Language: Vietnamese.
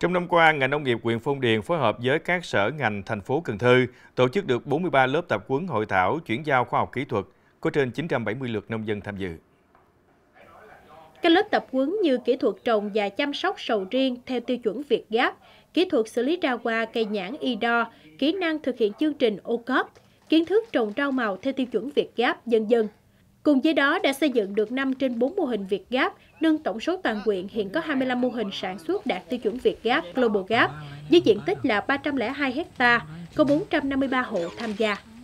Trong năm qua, ngành nông nghiệp huyện Phong Điền phối hợp với các sở ngành thành phố Cần Thơ tổ chức được 43 lớp tập huấn hội thảo chuyển giao khoa học kỹ thuật, có trên 970 lượt nông dân tham dự. Các lớp tập huấn như kỹ thuật trồng và chăm sóc sầu riêng theo tiêu chuẩn Việt Gáp, kỹ thuật xử lý rau qua cây nhãn IDO, kỹ năng thực hiện chương trình OCOP, kiến thức trồng rau màu theo tiêu chuẩn Việt Gáp, dân dân Cùng với đó đã xây dựng được 5 trên 4 mô hình Việt Gap, nâng tổng số toàn quyện hiện có 25 mô hình sản xuất đạt tiêu chuẩn Việt Gap, Global Gap, với diện tích là 302 ha có 453 hộ tham gia.